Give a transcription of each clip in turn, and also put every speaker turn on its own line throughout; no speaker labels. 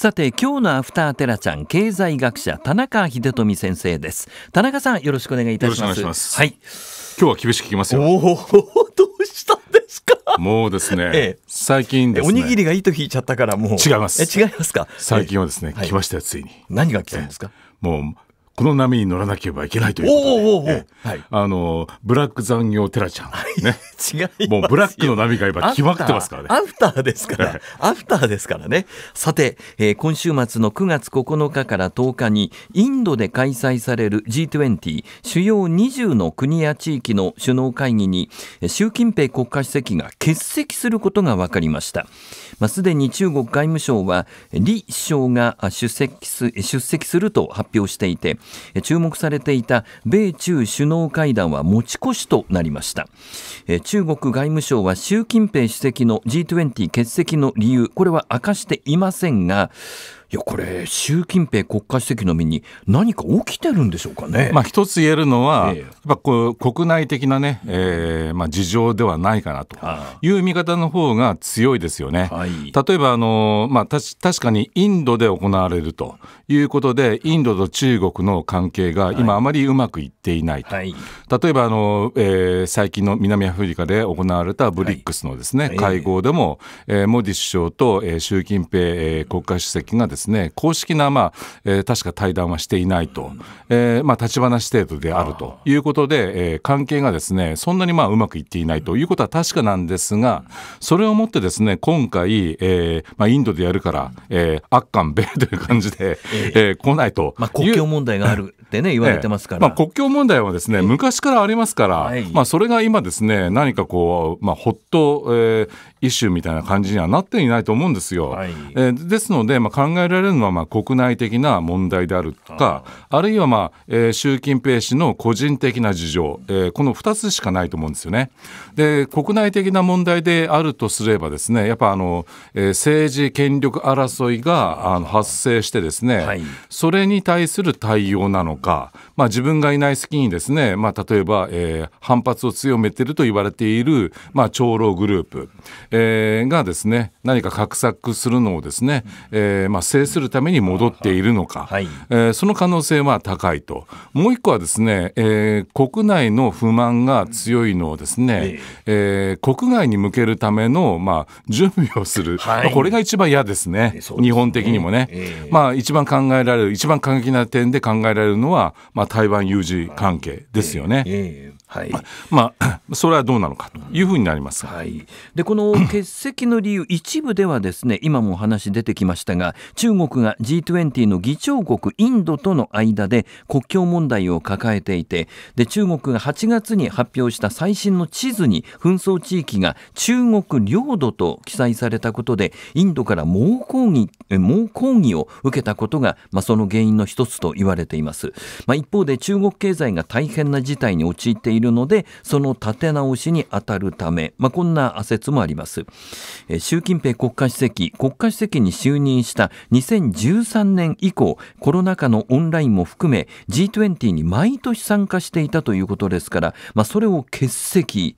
さて今日のアフターテラちゃん経済学者田中秀富先生です田中さんよろしくお願いいたしますはい今日は厳しく聞きますよおおどうしたんですか
もうですね、ええ、最近、ね、おにぎ
りがいいと引いちゃったからもう違いますえ違います
か最近はですね、え、来ましたよついに何が来たんですか、もうこの波に乗らなければいけないということで、あのブラック残業テラちゃん、ね、違いもうブラックの
波が今決まってますからねアフターですからアフターですからねさて、えー、今週末の9月9日から10日にインドで開催される G20 主要20の国や地域の首脳会議に習近平国家主席が欠席することが分かりました、まあ、すでに中国外務省は李首相が出席す出席すると発表していて注目されていた米中首脳会談は持ち越しとなりました中国外務省は習近平主席の G20 欠席の理由これは明かしていませんがいやこれ習近平国家主席の身に何か起きてるんでしょうかね。まあ一つ言え
るのは、えー、やっぱこう国内的なね、えー、まあ事情ではないかなという見方の方が強いですよね。はい、例えばあのまあた確かにインドで行われるということでインドと中国の関係が今あまりうまくいっていないと。はい、例えばあの、えー、最近の南アフリカで行われたブリックスのですね、はい、会合でも、えー、モディ首相と、えー、習近平、えー、国家主席がですねですね公式な、まあえー、確か対談はしていないと、えーまあ、立ち話程度であるということで、えー、関係がですねそんなにまあうまくいっていないということは確かなんですがそれをもってですね今回、えーまあ、インドでやるから、えー、悪韓米という感じで、ええー、来ないと、まあ、国
境問題があ
るってね 言われてますから、まあ、国境問題はですね昔からありますから、はい、まあ、それが今ですね何かこう、まあ、ほっと、えー、イシューみたいな感じにはなっていないと思うんですよ。はい、えー、ですので、まあ、考えられるのはまあ国内的な問題であるとかあるいはまあ、えー、習近平氏の個人的な事情、えー、この2つしかないと思うんですよね。で国内的な問題であるとすればですねやっぱあの、えー、政治権力争いがあの発生してですね、はい、それに対する対応なのか、まあ、自分がいない隙にですね、まあ、例えば、えー、反発を強めてると言われている、まあ、長老グループ、えー、がですね何か画策するのをですね、えーまあ、制するために戻っているのか、はい、えー、その可能性は高いと、もう一個はですね、えー、国内の不満が強いのをですね、えー、国外に向けるための、まあ、準備をする、はい、これが一番嫌ですね、すね日本的にもね、まあ、一番考えられる、一番過激な点で考えられるのは、まあ、台湾有事関
係ですよね。はいままあ、それはどうなのかというふうになります、はい、でこの欠席の理由、一部ではですね今もお話出てきましたが、中国が G20 の議長国、インドとの間で国境問題を抱えていて、で中国が8月に発表した最新の地図に、紛争地域が中国領土と記載されたことで、インドから猛抗議猛抗議を受けたことが、まあ、その原因の一つと言われています、まあ、一方で中国経済が大変な事態に陥っているのでその立て直しに当たるため、まあ、こんな仮説もあります習近平国家主席国家主席に就任した2013年以降コロナ禍のオンラインも含め G20 に毎年参加していたということですから、まあ、それを欠席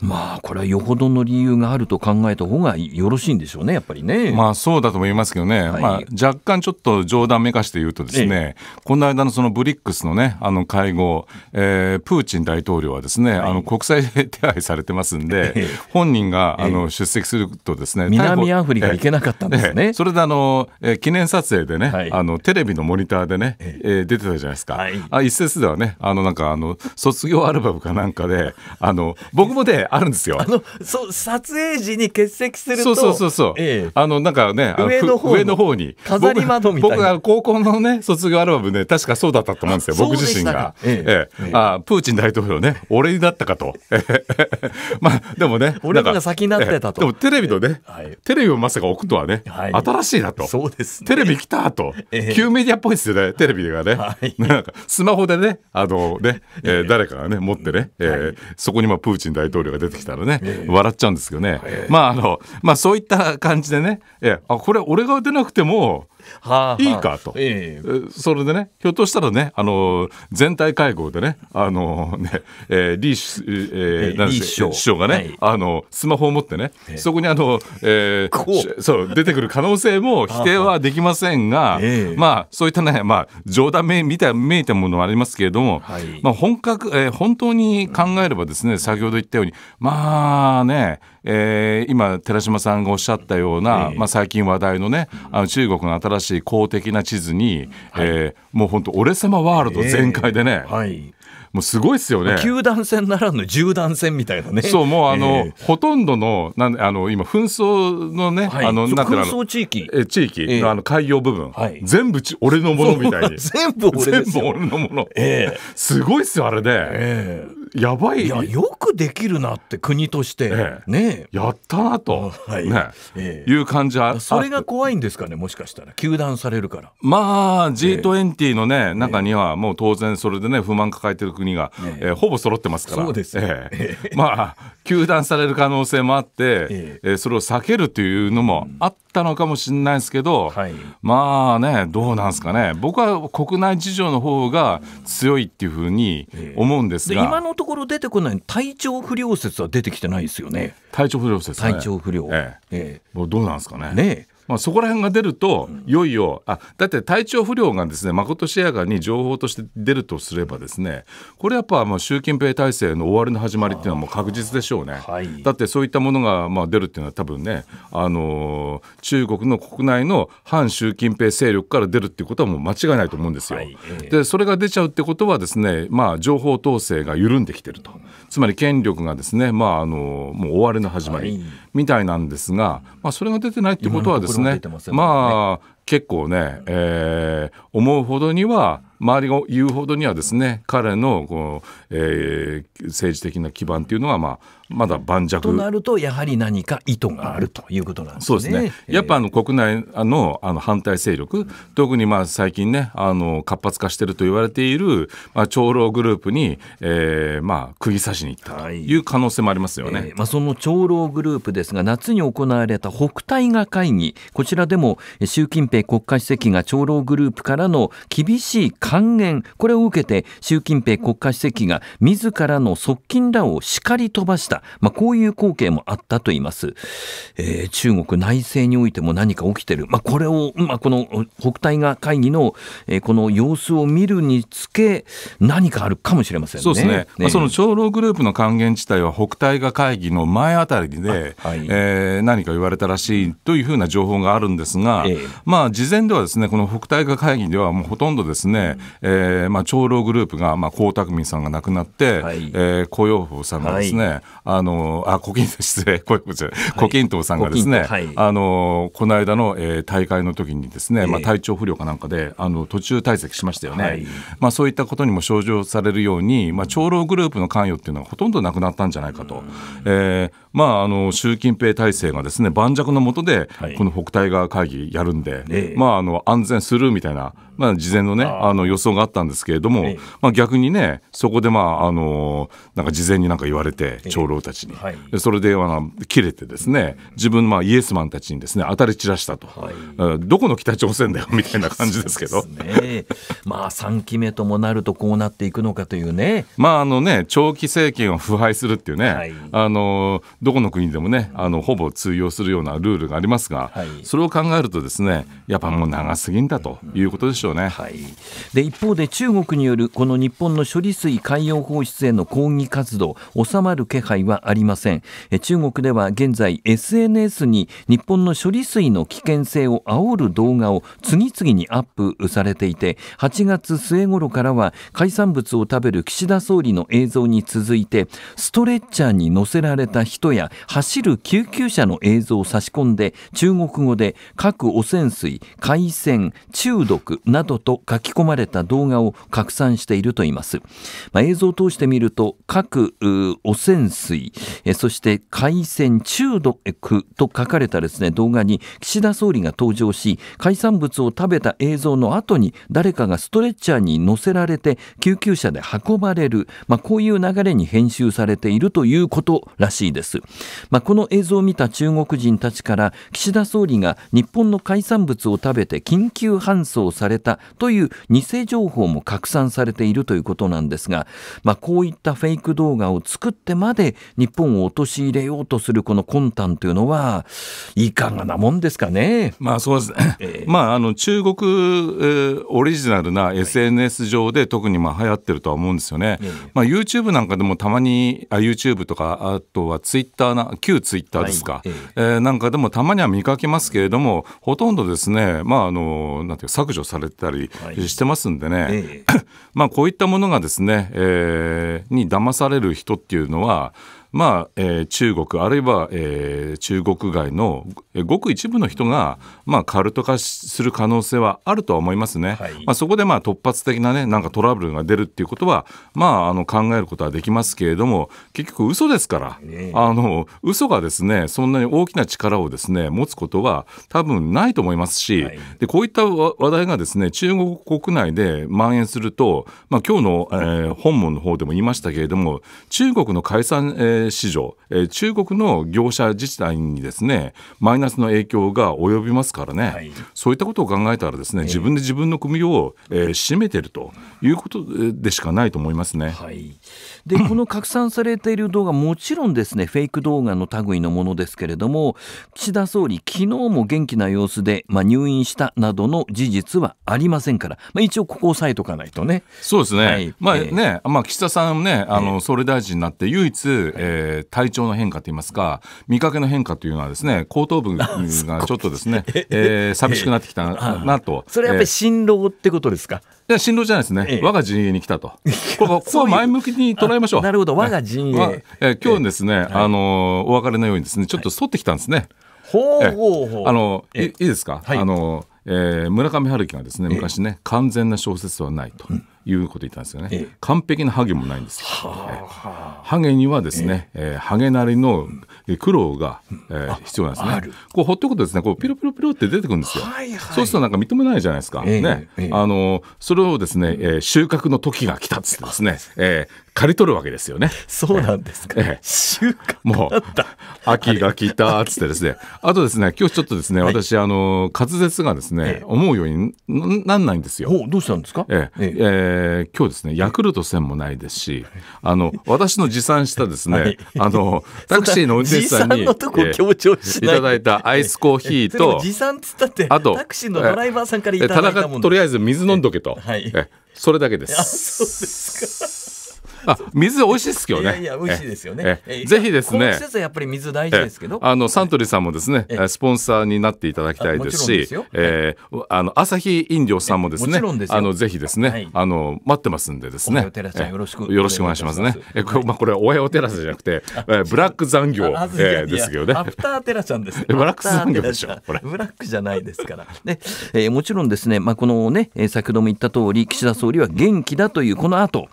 まあこれはよほどの理由があると考えた方がよろしいんでしょうねやっぱりねまあそうだと思いますけどよね、はい、まあ、若
干ちょっと冗談めかして言うとですね、ええ、この間のそのブリックスの,、ね、あの会合、えー、プーチン大統領はですね、はい、あの国際手配されてますんで、え、本人があの出席するとですね南アフリカ行けなかったんですね、それであの、えー、記念撮影でね、はい、あのテレビのモニターでね、えー、出てたじゃないですか、あ一説ではねあのなんかあの卒業アルバムかなんかで あの僕もねあるんですよ。あの
そ撮影時に欠席するそうそうそ
うそう、ええ、あのなんかね上の方上の方に飾り窓僕が高校のね卒業アルバムね確かそうだったと思うんですよ僕自身が、ええあプーチン大統領ね俺になったかと まあでもね俺が先になってたと、でもテレビのね、テレビをまさか置くとはね、新しいなとそうです、ね、テレビ来たと、旧メディアっぽいですよねテレビがね、なんかスマホでねあのね、え誰かがね持ってね、えそこにあプーチン大統領が出てきたらね、笑っちゃうんですけどね、まああのまあそういった感じでね、えあこれ俺がが出なくても、
はあ、いいかと、え
ー、それでねひょっとしたらねあの全体会合でねあのね、えー、李首、えー、なん首相首相がね、はい、あのスマホを持ってね、えー、そこにあの、えー、そう出てくる可能性も 否定はできませんが、えー、まあそういったね、まあ、冗談め見ためいたものはありますけれども、はい、まあ、本格、えー、本当に考えればですね、先ほど言ったようにまあねえー、今寺島さんがおっしゃったような、まあ、最近話題のねあの中国の新新しい公的な地図に、はい、えー、もう本当俺様ワールド全開でね、えー、はい、もうすごいですよね。九
段線ならぬ十段線みたいなね。そう、もうあの、え
ー、ほとんどの、なん、あの、今紛争のね、はい、あの、なんての。紛争地域。え、地域の、あの海洋部分、はい、全部ち、俺のものみたいに。全部俺全部俺のもの。ええー、すごいっすよ、
あれで。ええーやばいいやよくできるなって国として、ええ、ねやったなと、はいねええ、いう感じはそれが怖いんですかねもしかしたら糾弾されるから
まあ G20 のね、中にはもう当然それでね不満抱えてる国が、ええほぼ揃ってますからそうです、ええまあ糾弾される可能性もあって、ええそれを避けるというのもあったのかもしれないですけど、はい、まあねどうなんですかね僕は国内事情の方が強いっていうふうに思うんですが、今のところ出てこない体調不良説は出てきてないですよね体調不良説、ね、体調不良、ええええ、どうなんですかねねまあ、そこら辺が出ると、いよいよあだって体調不良がですね誠シェアがに情報として出るとすればですねこれやっぱもう習近平体制の終わりの始まりっていうのはもう確実でしょうね、はい、だってそういったものがまあ出るっていうのは多分ね、あのー、中国の国内の反習近平勢力から出るっていうことはもう間違いないと思うんですよ。はいえー、でそれが出ちゃうってことはですね、まあ、情報統制が緩んできてると。つまり権力がですね、まあ、あのもう終わりの始まりみたいなんですが、まあ、それが出てないってことはですね、まねまあ、結構ね、えー、思うほどには、周りが言うほどにはですね、彼のこうえー、政治的な基盤というのは、まあ、まだ盤石とな
るとやはり何か意図があるということなんですね。そうですね
やっぱあの国内のあの反対勢力、特にまあ最近ねあの活発化していると言われている、まあ、長老グループ
に、えー、まあ釘刺しにいったという可能性もありますよね、はいえー、まあ、その長老グループですが夏に行われた北戴河会議こちらでも習近平国家主席が長老グループからの厳しい還元これを受けて習近平国家主席が自らの側近らを叱り飛ばした、まあ、こういう光景もあったといいます、えー、中国内政においても何か起きてる、まあ、これを、まあ、この北戴河会議の、えー、この様子を見るにつけ何かあるかもしれませんねそうですね、ね、まあ、その
長老グループの還元地帯は北戴河会議の前あたりで、はい、えー、何か言われたらしいというふうな情報があるんですが、えー、まあ、事前ではですねこの北戴河会議ではもうほとんどですね、うん、えー、まあ、長老グループが、まあ、江沢民さんが亡くなって、はい、えー、胡耀峰さんがですね、はい、あのあ胡錦失礼胡錦涛さんがですね、はい、あのこの間の、えー、大会の時にですね、まあ、体調不良かなんかであの途中退席しましたよね、まあ、そういったことにも症状されるように、まあ、長老グループの関与っていうのはほとんどなくなったんじゃないかと、えー、まあ、あの習近平体制がですね盤石の下で、この北戴河会議やるんで、えー、まあ、あの安全するみたいな、まあ、事前のねあの予想があったんですけれども、まあ、逆にねそこでまああのなんか事前になんか言われて長老たちに、はい、それであの切れてですね自分、まあ、イエスマンたちにですね当たり散らしたと、はい、どこの北朝鮮だよみたいな感じですけど
ね、まあ3期目ともなるとこうなっていくのかというね
まああのね長期政権を腐敗するっていうね、はい、あのどこの国でもねあのほぼ通用するようなルールがありますが、はい、それを考えるとですねやっぱもう長すぎ
んだということでしょうね。はい、で一方で中国によるこの日本の処理水海海洋放出への抗議活動収まる気配はありません中国では現在 SNS に日本の処理水の危険性を煽る動画を次々にアップされていて8月末頃からは海産物を食べる岸田総理の映像に続いてストレッチャーに乗せられた人や走る救急車の映像を差し込んで中国語で核汚染水海鮮中毒などと書き込まれた動画を拡散しているといいます、まあ映像を通して見ると各汚染水えそして海鮮中毒と書かれたですね動画に岸田総理が登場し海産物を食べた映像の後に誰かがストレッチャーに乗せられて救急車で運ばれる、まあ、こういう流れに編集されているということらしいです、まあ、この映像を見た中国人たちから岸田総理が日本の海産物を食べて緊急搬送されたという偽情報も拡散されているということなんですがまあ、こういったフェイク動画を作ってまで日本を陥れようとするこの魂胆というのはいかがなもんですかね。まあそうですね、えー、まあ、あの中国、え
ー、オリジナルな SNS 上で特にまあ流行ってるとは思うんですよね。えー、まあ、YouTube なんかでもたまにあ YouTube とかあとは Twitter な旧 Twitter ですか、はい、えー、なんかでもたまには見かけますけれどもほとんどですね、まあ、あのなんていう削除されたりしてますんでね、はい、まあ、こういったものがですね、えーえー、に騙される人っていうのはまあえー、中国あるいは、えー、中国外のごく一部の人が、まあ、カルト化する可能性はあるとは思いますね、はい、まあ、そこで、まあ、突発的な,、ね、なんかトラブルが出るっていうことは、まあ、あの考えることはできますけれども結局嘘ですから、ね、あの嘘がですねそんなに大きな力をですね持つことは多分ないと思いますし、はい、でこういった話題がですね中国国内で蔓延すると、まあ、今日の、えー、本門の方でも言いましたけれども中国の解散、えー市場、えー、中国の業者自治体にですねマイナスの影響が及びますからね、はい、そういったことを考えたらですね
自分で自分の組を、えー、占めてるということでしかないと思いますね。はい、でこの 拡散されている動画もちろんですねフェイク動画の類のものですけれども岸田総理昨日も元気な様子で、まあ、入院したなどの事実はありませんから、まあ、一応ここを押さえとかないとね。
そうですね、まあね、まあ、岸田さんねあの、総理大臣になって唯一、えーえー、体調の変化といいますか見かけの変化というのはですね後頭部がちょっとですね、えー、寂しくなってきたなと、それやっぱり辛労ってことですか、いや辛労じゃないですね、我が陣営に来たと こここは前向きに捉えましょうなるほど我が陣営、ねえ今日ですね、あのお別れのようにですねちょっと沿ってきたんですね、ほう
ほうほうあの
いいですか、あのえー、村上春樹がですね昔ね完全な小説はないと、うん、いうこと言ったんですよね、ええ、完璧なハゲもないんですよ、ハゲにはですね、ええハゲなりの苦労が、えー、必要なんですねこうほっとくとですねこうピロピロピロって出てくるんですよ、はいはい、そうするとなんか認めないじゃないですか、え、ね、あのそれをですね、えー、収穫の時が来たっつってですね、えー、刈り取るわけですよね。そうなんですか。ええ、収穫もう秋が来たっつってですね。あとですね、今日ちょっとですね、私あの滑舌がですね、思うようになんないんですよ。どうしたんですか。えええええー、今日ですねヤクルト1000もないですしあの私の持参したですね、はい、あの タクシーの運転手さんに、えー、いただいたアイスコーヒーと 持参つったってあとタクシーのドライバ
ーさんからいただいたもん、ね、とり
あえず水飲んどけと、はい、それだけです。
そうですか
あ水美味しいですけどね。いやいや美味しいですよね。ぜひですね。季節はやっぱり水大事ですけど。あのサントリーさんもですね、スポンサーになっていただきたいですし、えー、あの朝日飲料さんもですね、あのぜひですね、あの待ってますんでですね。よろしくよろしくお願いしますね。えこれまあこれおやおテラスじゃなくて、ブラック残業ですけどね。アフ
ターテラちゃんです。ブラック残業でしょ。これブラックじゃないですから。で、えもちろんですね、まあこのね、先ほども言った通り岸田総理は元気だというこの後。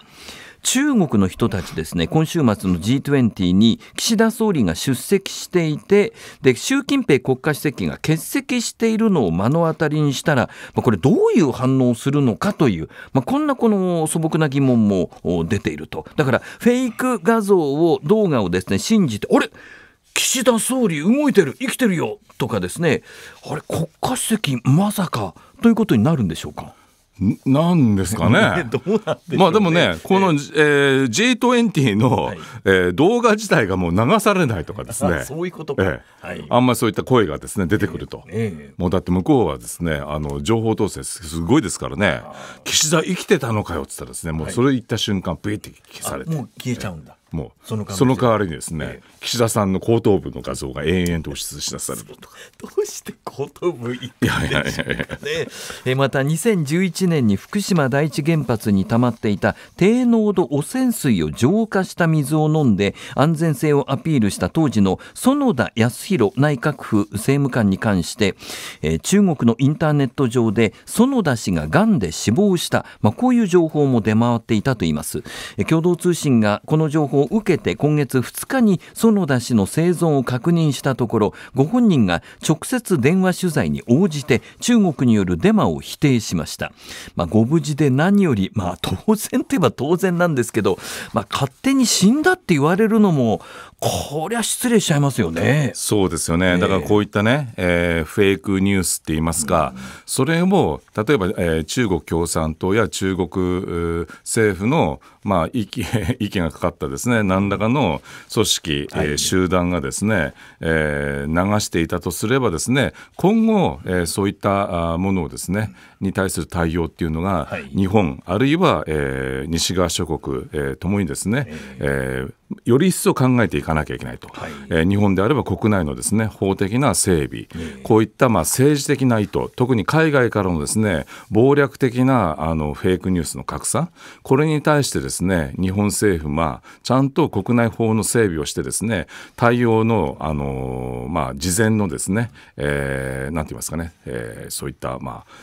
中国の人たちですね、今週末の G20 に岸田総理が出席していて、で、習近平国家主席が欠席しているのを目の当たりにしたら、まあ、これどういう反応をするのかという、まあ、こんなこの素朴な疑問も出ていると。だから、フェイク画像を、動画をですね、信じて、あれ岸田総理動いてる生きてるよとかですねあれ国家主席まさかということになるんでしょうかなんですか ね。
まあでもね、この、えー、G20 の、はい、えー、動画自体がもう流されないとかですね。そういうことえーはい、あんまりそういった声がですね出てくると、えー、もうだって向こうはですね、あの情報統制すごいですからね。岸田生きてたのかよって言ったらですね、もうそれ言った瞬間、ブイって消
されて、もう消えちゃうんだ。もうその代わりにですね、
岸田さんの後頭部の画像が延
々と押し出されるとかどうして後頭部いってんでしょうかねまた2011年に福島第一原発に溜まっていた低濃度汚染水を浄化した水を飲んで安全性をアピールした当時の園田康弘内閣府政務官に関して、え中国のインターネット上で園田氏ががんで死亡した、まあ、こういう情報も出回っていたといいます、え共同通信がこの情報を受けて今月2日に園園田氏の生存を確認したところご本人が直接電話取材に応じて中国によるデマを否定しました、まあ、ご無事で何より、まあ、当然といえば当然なんですけど、まあ、勝手に死んだって言われるのもこりゃ失礼しちゃいますよねそ
うですよね、えー、だからこういったね、えー、フェイクニュースって言いますか、うん、それも例えば、えー、中国共産党や中国政府の、まあ、意見がかかったですね何らかの組織、はい、えー、集団がですね、えー、流していたとすればですね今後、えー、そういったものをですねに対する対応っていうのが、はい、日本あるいは、えー、西側諸国、えー、ともにですね、えーより一層考えていかなきゃいけないと、はい、えー、日本であれば国内のですね法的な整備、こういったまあ政治的な意図特に海外からのですね暴略的なあのフェイクニュースの拡散これに対してですね日本政府はちゃんと国内法の整備をしてですねね対応の、あのまあ、事前のですね、えー、なんて言いますかね、えー、そういった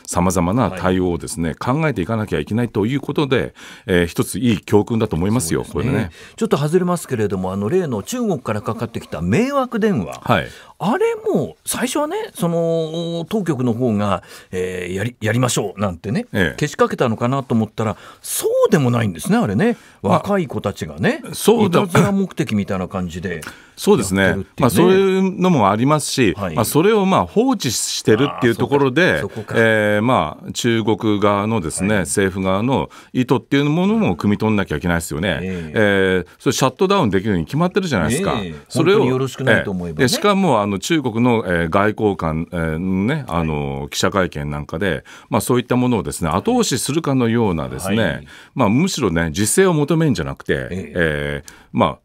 さまざ、まな対応をですね、はい、考えていかなきゃいけないということで、えー、一ついい教訓だと思いますよ、す
ね、これね。ちょっと外れますけれども、あの例の中国からかかってきた迷惑電話、はい、あれも最初はね、その当局の方が、えー、やりやりましょうなんてね、ええ、けしかけたのかなと思ったら、そうでもないんですね、あれね。若い子たちがね、そうだいたずら目的みたいな感じでそうですね、ね、まあ、そういうのも
ありますし、はい、まあ、それをまあ放置してるっていうところで、えまあ中国側のですね、はい、政府側の意図っていうものも汲み取んなきゃいけないですよね、えー、えー、それシャットダウンできるに決まってるじゃないですか、えー、それをよろしくないと思ね、しかもあの中国の、え外交官、えね、あの、記者会見なんかで、まあ、そういったものをですね後押しするかのようなですね、まあ、むしろね自制を求めるんじゃなくて、えー、えまあ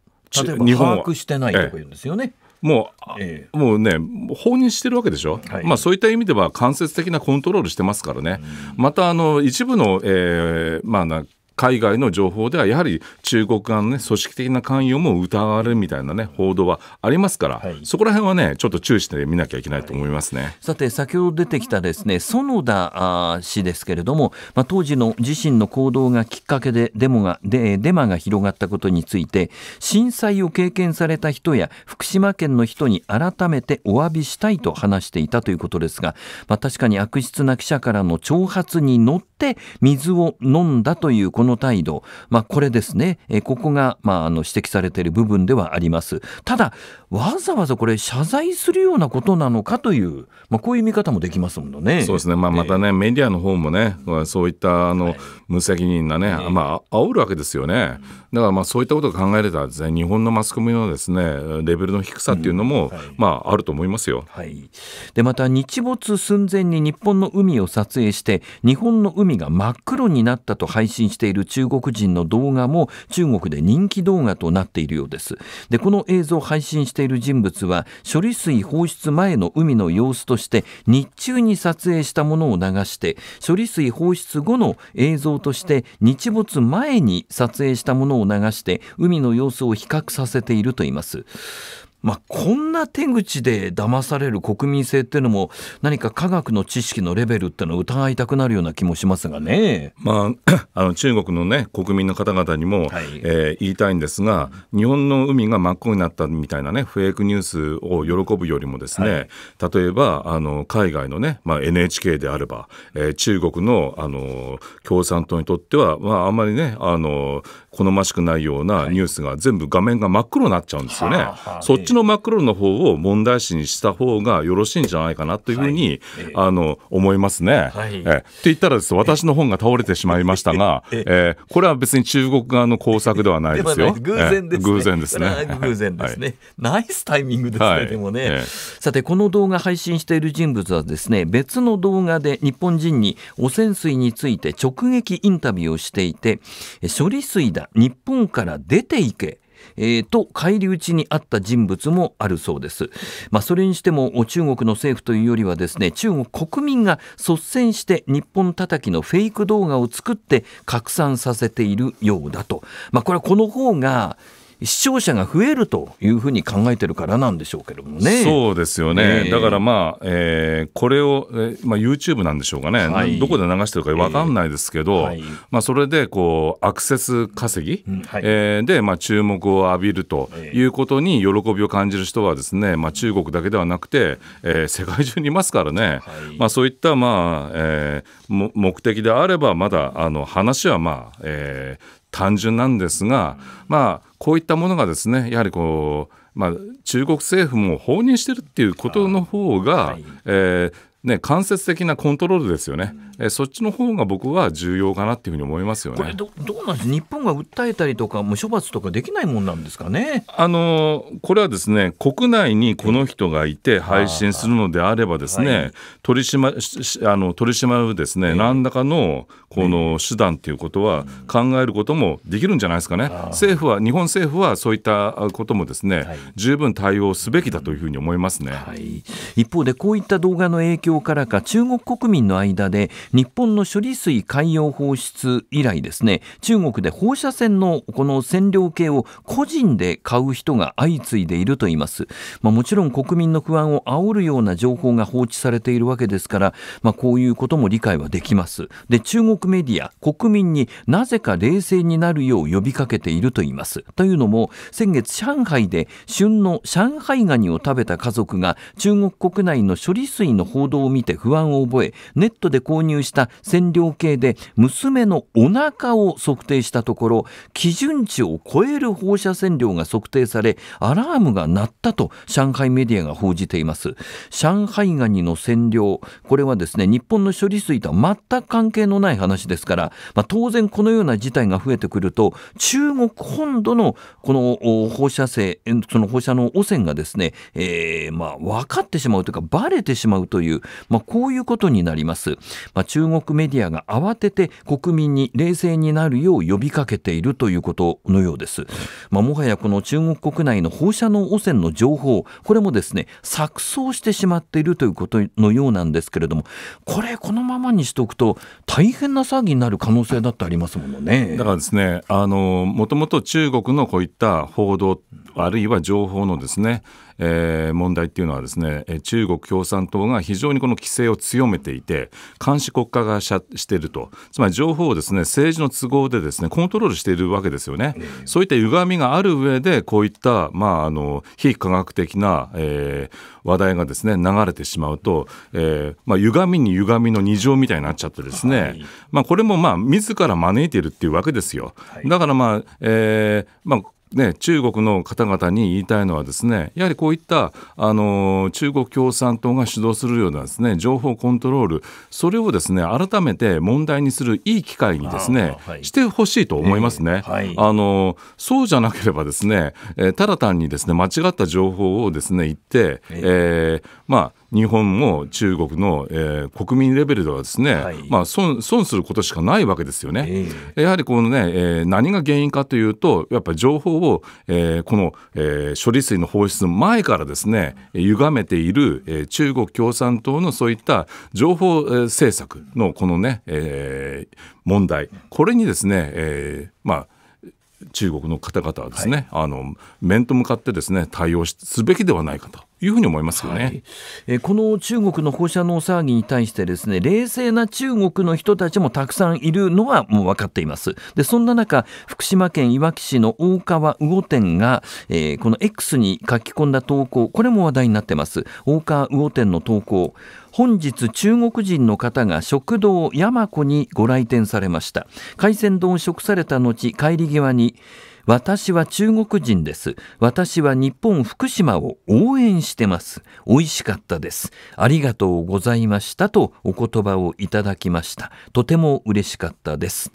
例えば把握してないとか言うんですよね。もう、ええ、もうね、放任してるわけでしょ、はい、まあ、そういった意味では間接的なコントロールしてますからね、うん、またあの一部の、えーまあな、海外の情報ではやはり中国側の、ね、組織的な関与も疑われるみたいな、ね、報道はありますから、はい、そこら辺はねちょっと注意し
て見なきゃいけないと思いますね、はい、さて先ほど出てきたですね園田氏ですけれども、まあ、当時の自身の行動がきっかけでデモがでデマが広がったことについて震災を経験された人や福島県の人に改めてお詫びしたいと話していたということですが、まあ、確かに悪質な記者からの挑発に乗ってって水を飲んだというこの態度、まあ、これですね、えここが、まあ、あの指摘されている部分ではあります。ただわざわざこれ謝罪するようなことなのかという、まあ、こういう見方もできますもんね。
そうですね、まあ、またね、えー、メディアの方もねそういったあの、無責任なね、まあ煽るわけですよね。だからまあそういったことを考えれば、ね、日本のマスコミのですねレベルの低さっていうのも、うんはい、まあ、ある
と思いますよ。はい、でまた日没寸前に日本の海を撮影して日本の海が真っ黒になったと配信している中国人の動画も中国で人気動画となっているようです。でこの映像を配信してしている人物は処理水放出前の海の様子として日中に撮影したものを流して処理水放出後の映像として日没前に撮影したものを流して海の様子を比較させているといいます。まあ、こんな手口で騙される国民性っていうのも何か科学の知識のレベルっていうのを疑いたくなるような気もしますがね、まあ、あの中国の、ね、国民の方々にも、はい、え
ー、言いたいんですが日本の海が真っ黒になったみたいな、ね、フェイクニュースを喜ぶよりもですね、はい、例えばあの海外のね、まあ、NHK であれば、えー、中国のあの共産党にとっては、まあ、あんまりねあの好ましくないようなニュースが全部画面が真っ黒になっちゃうんですよね、そっちの真っ黒の方を問題視にした方がよろしいんじゃないかなというふうに、あの思いますね。はい、えって言ったらです私の本が倒れてしまいましたが、えこれは別に中国側の工作ではないですよ。偶然です偶然ですね。偶然です
ね。ナイスタイミングですね、でもね、さて、この動画配信している人物はですね、別の動画で日本人に汚染水について直撃インタビューをしていて、処理水だだ日本から出ていけえー、と返り討ちにあった人物もあるそうです、まあ、それにしても中国の政府というよりはですね中国国民が率先して日本叩きのフェイク動画を作って拡散させているようだと、まあ、これはこの方が視聴者が増えるというふうに考えてるからなんでしょうけどもね。そう
ですよね、えー、だからまあ、えー、これを、えーまあ、YouTube なんでしょうかね、はい、どこで流してるか分かんないですけど、えーはい、まあ、それでこうアクセス稼ぎ、うんはい、えー、で、まあ、注目を浴びるということに喜びを感じる人はですね、まあ、中国だけではなくて、えー、世界中にいますからね、はい、まあ、そういった、まあえー、目的であればまだあの話はまあ、えー、単純なんですが、まあ、こういったものがですねやはりこうまあ、中国政府も放任してるっていうことの方が、はい、えー、ね、間接的なコントロールですよね、えそっちの方が僕は重要かなっていうふうに思いますよねこれど、
どうなんです日本が訴えたりとか、無処罰とかできないもんなんですか
ねあのこれはですね、国内にこの人がいて配信するのであれば、ですね、はい、取り締まあの取り締まるですね、何らかのこの手段ということは考えることもできるんじゃないですかね、政府は、日本政府はそういったこともですね、はい、十分対応すべきだというふうに思いますね。
はい、一方でこういった動画の影響響からか中国国民の間で日本の処理水海洋放出以来ですね中国で放射線のこの線量計を個人で買う人が相次いでいるといいます、まあ、もちろん国民の不安を煽るような情報が放置されているわけですから、まあ、こういうことも理解はできますで中国メディア国民になぜか冷静になるよう呼びかけているといいますというのも先月上海で旬の上海ガニを食べた家族が中国国内の処理水の報道を見て不安を覚えネットで購入した線量計で娘のお腹を測定したところ基準値を超える放射線量が測定されアラームが鳴ったと上海メディアが報じています上海ガニの占領これはですね日本の処理水とは全く関係のない話ですから、まあ、当然このような事態が増えてくると中国本土のこの放射性その放射能汚染がですね、えー、まあ分かってしまうというかバレてしまうというまあ、こういうことになります、まあ、中国メディアが慌てて国民に冷静になるよう呼びかけているということのようです、まあ、もはやこの中国国内の放射能汚染の情報これもですね錯綜してしまっているということのようなんですけれどもこれこのままにしておくと大変な騒ぎになる可能性だってありますものね
だからですねあのもともと中国のこういった報道あるいは情報のですねえー、問題っていうのはですね中国共産党が非常にこの規制を強めていて監視国家がしているとつまり情報をですね政治の都合でですねコントロールしているわけですよね。そういった歪みがある上でこういったまああの非科学的な、えー、話題がですね流れてしまうと、えー、まあ歪みに歪みの二乗みたいになっちゃってですね、はい、まあこれもまあ自ら招いているっていうわけですよ。だからまあ、えー、まあね、中国の方々に言いたいのはですねやはりこういったあの中国共産党が主導するようなですね情報コントロールそれをですね改めて問題にするいい機会にですね、はい、してほしいと思いますね、えーはい、あのそうじゃなければですね、えー、ただ単にですね間違った情報をですね言って、えー、えー、まあ日本も中国の、えー、国民レベルではですね、はい、まあ、損損することしかないわけですよね。えー、やはりこのね、えー、何が原因かというとやっぱり情報を、えー、この、えー、処理水の放出の前からですね歪めている、えー、中国共産党のそういった情報、えー、政策のこのね、えー、問題これにですね、えー、まあ中国の方
々はですね、はい、あの面と向かってですね対応すべきではないかというふうに思いますよね、はい、えこの中国の放射能騒ぎに対してですね冷静な中国の人たちもたくさんいるのはもう分かっていますでそんな中福島県いわき市の大川魚店が、えー、この X に書き込んだ投稿これも話題になってます大川魚店の投稿本日中国人の方が食堂山子にご来店されました海鮮丼を食された後帰り際に私は中国人です。私は日本福島を応援してます。美味しかったです。ありがとうございましたとお言葉をいただきました。とても嬉しかったです。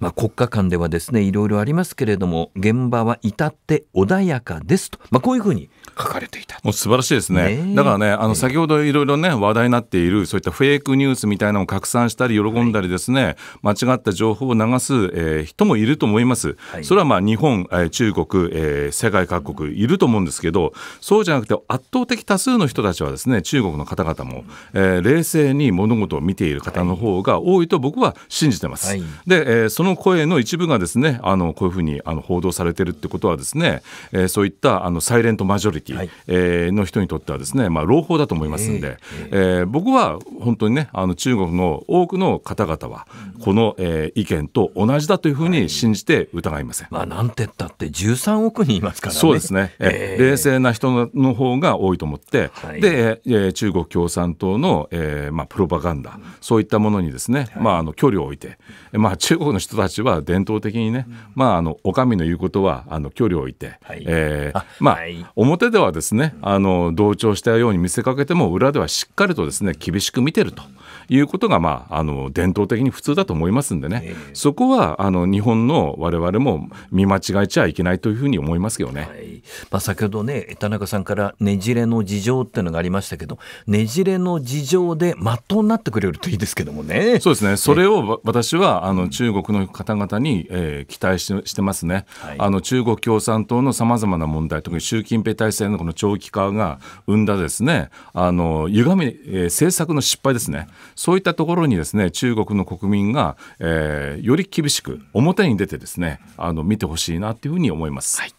まあ、国家間ではですね、いろいろありますけれども、現場は至って穏やかですと、まあ、こういうふうに書か
れていた。もう素晴らしいですね。ねだからね、あの先ほどいろいろね、話題になっている、そういったフェイクニュースみたいなのを拡散したり、喜んだりですね、はい、間違った情報を流す、えー、人もいると思います。はい、それはまあ日本、え中国、え世界各国いると思うんですけどそうじゃなくて圧倒的多数の人たちはですね中国の方々も、え冷静に物事を見ている方の方が多いと僕は信じてます。はい、で、えその声の一部がですねあのこういうふうにあの報道されてるってことはですね、えそういったあのサイレントマジョリティ、はい、えの人にとってはですね、まあ、朗報だと思いますんで、えーえー、僕は本当にねあの中国の多くの方々はこの、え意見と同じだというふうに信じて疑いません。まあなんてったって
13億人いますからね。そうですね、え
ー、冷静な人の方が多いと思って、はい、で、えー、中国共産党の、えーまあ、プロパガンダ、うん、そういったものにですね、はい、まあ、あの距離を置いて、まあ、中国の人たちは伝統的にね、うん、まあ、あのお上の言うことはあの距離を置いて、はい、えー、まあ、はい、表ではですねあの同調したように見せかけても裏ではしっかりとですね厳しく見てると。いうことが、まあ、あの伝統的に普通だと思いますんでね、えー、そこはあの日本の我々も見間間違えちゃいけな
いというふうに思いますけどね、はい、まあ、先ほどね田中さんからねじれの事情っていうのがありましたけどねじれの事情でまっとになってくれるといいですけどもね
そうですねそれを私はあの中国の方々に、えー、期待してますね、はい、あの中国共産党のさまざまな問題特に習近平体制のこの長期化が生んだですねあの歪み、えー、政策の失敗ですねそういったところにですね中国の国民が、えー、より厳しく表に出てですねあの見てほしいしいなというふうに思い
ます、はい、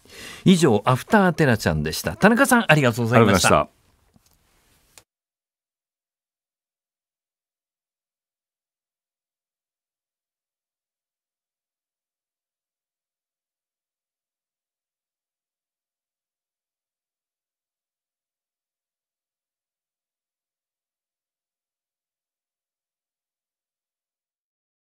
以上アフターテラちゃんでした田中さんありがとうございました